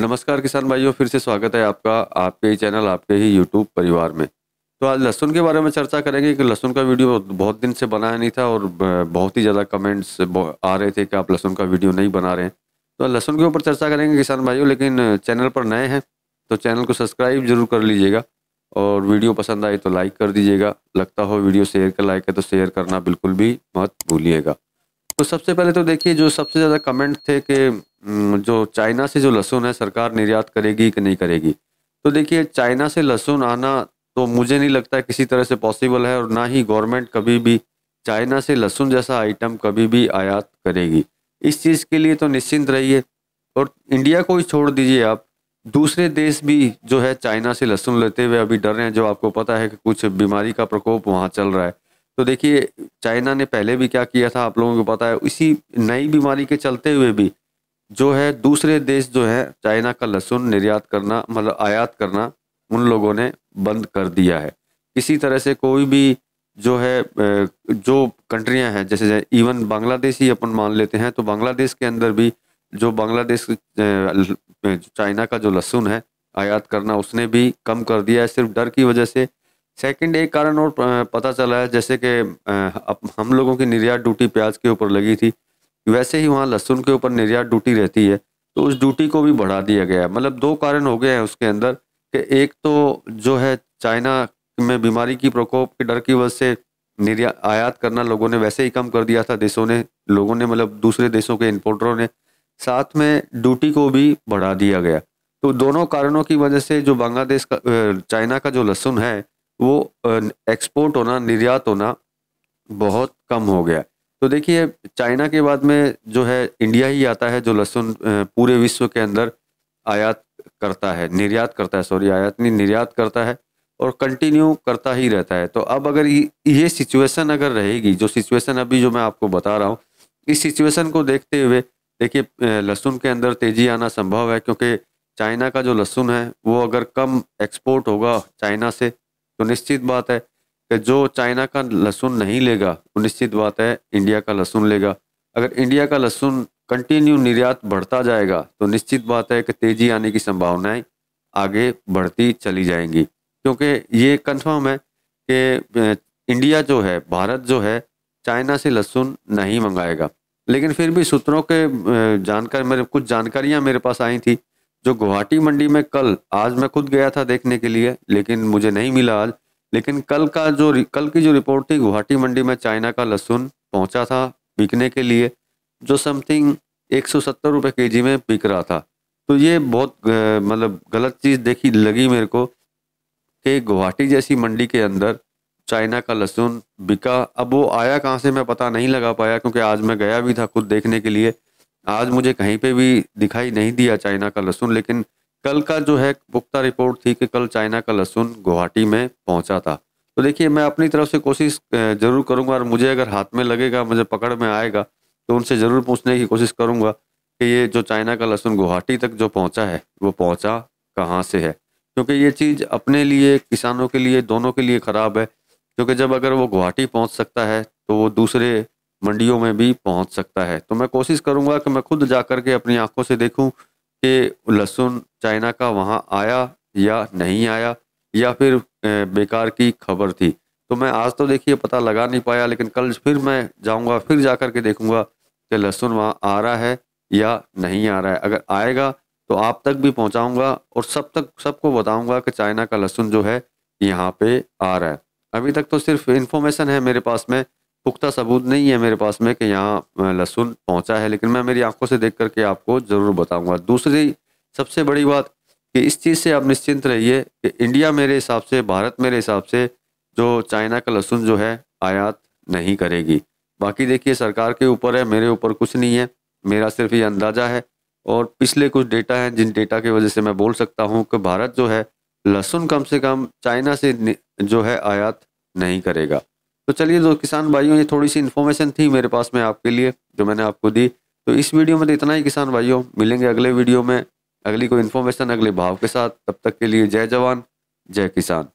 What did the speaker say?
नमस्कार किसान भाइयों फिर से स्वागत है आपका आपके ही चैनल आपके ही यूट्यूब परिवार में तो आज लहसुन के बारे में चर्चा करेंगे कि लहसुन का वीडियो बहुत दिन से बनाया नहीं था और बहुत ही ज़्यादा कमेंट्स आ रहे थे कि आप लहसुन का वीडियो नहीं बना रहे हैं तो लहसुन के ऊपर चर्चा करेंगे किसान भाइयों लेकिन चैनल पर नए हैं तो चैनल को सब्सक्राइब जरूर कर लीजिएगा और वीडियो पसंद आई तो लाइक कर दीजिएगा लगता हो वीडियो शेयर कर लाइक है तो शेयर करना बिल्कुल भी मत भूलिएगा तो सबसे पहले तो देखिए जो सबसे ज़्यादा कमेंट थे कि हम्म, जो चाइना से जो लहसुन है सरकार निर्यात करेगी कि नहीं करेगी तो देखिए चाइना से लहसुन आना तो मुझे नहीं लगता किसी तरह से पॉसिबल है और ना ही गवर्नमेंट कभी भी चाइना से लहसुन जैसा आइटम कभी भी आयात करेगी इस चीज़ के लिए तो निश्चिंत रहिए और इंडिया को ही छोड़ दीजिए आप दूसरे देश भी जो है चाइना से लहसुन लेते हुए अभी डर रहे हैं जो आपको पता है कि कुछ बीमारी का प्रकोप वहाँ चल रहा है तो देखिए चाइना ने पहले भी क्या किया था आप लोगों को पता है इसी नई बीमारी के चलते हुए भी जो है दूसरे देश जो है चाइना का लहसुन निर्यात करना मतलब आयात करना उन लोगों ने बंद कर दिया है इसी तरह से कोई भी जो है जो कंट्रियां हैं जैसे इवन बांग्लादेश ही अपन मान लेते हैं तो बांग्लादेश के अंदर भी जो बांग्लादेश चाइना का जो लहसुन है आयात करना उसने भी कम कर दिया है सिर्फ डर की वजह से सेकंड एक कारण और पता चला है जैसे कि हम लोगों की निर्यात ड्यूटी प्याज के ऊपर लगी थी वैसे ही वहाँ लहसुन के ऊपर निर्यात ड्यूटी रहती है तो उस ड्यूटी को भी बढ़ा दिया गया है मतलब दो कारण हो गए हैं उसके अंदर कि एक तो जो है चाइना में बीमारी की प्रकोप के डर की वजह से निर्यात आयात करना लोगों ने वैसे ही कम कर दिया था देशों ने लोगों ने मतलब दूसरे देशों के इंपोर्टरों ने साथ में ड्यूटी को भी बढ़ा दिया गया तो दोनों कारणों की वजह से जो बांग्लादेश का चाइना का जो लहसुन है वो एक्सपोर्ट होना निर्यात होना बहुत कम हो गया तो देखिए चाइना के बाद में जो है इंडिया ही आता है जो लहसुन पूरे विश्व के अंदर आयात करता है निर्यात करता है सॉरी आयात नहीं निर्यात करता है और कंटिन्यू करता ही रहता है तो अब अगर ये सिचुएशन अगर रहेगी जो सिचुएशन अभी जो मैं आपको बता रहा हूँ इस सिचुएशन को देखते हुए देखिए लहसुन के अंदर तेज़ी आना संभव है क्योंकि चाइना का जो लहसुन है वो अगर कम एक्सपोर्ट होगा चाइना से तो निश्चित बात है कि जो चाइना का लहसुन नहीं लेगा वो निश्चित बात है इंडिया का लहसुन लेगा अगर इंडिया का लहसुन कंटिन्यू निर्यात बढ़ता जाएगा तो निश्चित बात है कि तेजी आने की संभावनाएं आगे बढ़ती चली जाएंगी क्योंकि ये कन्फर्म है कि इंडिया जो है भारत जो है चाइना से लहसुन नहीं मंगाएगा लेकिन फिर भी सूत्रों के जानकार मेरे कुछ जानकारियां मेरे पास आई थी जो गुवाहाटी मंडी में कल आज मैं खुद गया था देखने के लिए लेकिन मुझे नहीं मिला आज लेकिन कल का जो कल की जो रिपोर्ट थी गुवाहाटी मंडी में चाइना का लहसुन पहुंचा था बिकने के लिए जो समथिंग एक सौ सत्तर रुपये के जी में बिक रहा था तो ये बहुत मतलब गलत चीज़ देखी लगी मेरे को कि गुवाहाटी जैसी मंडी के अंदर चाइना का लहसुन बिका अब वो आया कहाँ से मैं पता नहीं लगा पाया क्योंकि आज मैं गया भी था खुद देखने के लिए आज मुझे कहीं पे भी दिखाई नहीं दिया चाइना का लहसुन लेकिन कल का जो है पुख्ता रिपोर्ट थी कि कल चाइना का लहसुन गुवाहाटी में पहुंचा था तो देखिए मैं अपनी तरफ से कोशिश जरूर करूंगा और मुझे अगर हाथ में लगेगा मुझे पकड़ में आएगा तो उनसे ज़रूर पूछने की कोशिश करूंगा कि ये जो चाइना का लहसुन गुवाहाटी तक जो पहुंचा है वो पहुंचा कहाँ से है क्योंकि ये चीज़ अपने लिए किसानों के लिए दोनों के लिए ख़राब है क्योंकि जब अगर वो गुवाहाटी पहुँच सकता है तो वो दूसरे मंडियों में भी पहुँच सकता है तो मैं कोशिश करूँगा कि मैं खुद जा के अपनी आँखों से देखूँ कि लहसुन चाइना का वहाँ आया या नहीं आया या फिर बेकार की खबर थी तो मैं आज तो देखिए पता लगा नहीं पाया लेकिन कल फिर मैं जाऊँगा फिर जा कर के देखूँगा कि लहसुन वहाँ आ रहा है या नहीं आ रहा है अगर आएगा तो आप तक भी पहुँचाऊँगा और सब तक सबको बताऊँगा कि चाइना का लहसुन जो है यहाँ पे आ रहा है अभी तक तो सिर्फ इन्फॉर्मेशन है मेरे पास में पुख्ता सबूत नहीं है मेरे पास में कि यहाँ लहसुन पहुँचा है लेकिन मैं मेरी आंखों से देख करके आपको ज़रूर बताऊँगा दूसरी सबसे बड़ी बात कि इस चीज़ से आप निश्चिंत रहिए कि इंडिया मेरे हिसाब से भारत मेरे हिसाब से जो चाइना का लहसुन जो है आयात नहीं करेगी बाकी देखिए सरकार के ऊपर है मेरे ऊपर कुछ नहीं है मेरा सिर्फ ये अंदाज़ा है और पिछले कुछ डेटा हैं जिन डेटा की वजह से मैं बोल सकता हूँ कि भारत जो है लहसुन कम से कम चाइना से जो है आयात नहीं करेगा तो चलिए जो किसान भाइयों ये थोड़ी सी इन्फॉर्मेशन थी मेरे पास में आपके लिए जो मैंने आपको दी तो इस वीडियो में तो इतना ही किसान भाइयों मिलेंगे अगले वीडियो में अगली कोई इन्फॉर्मेशन अगले भाव के साथ तब तक के लिए जय जवान जय किसान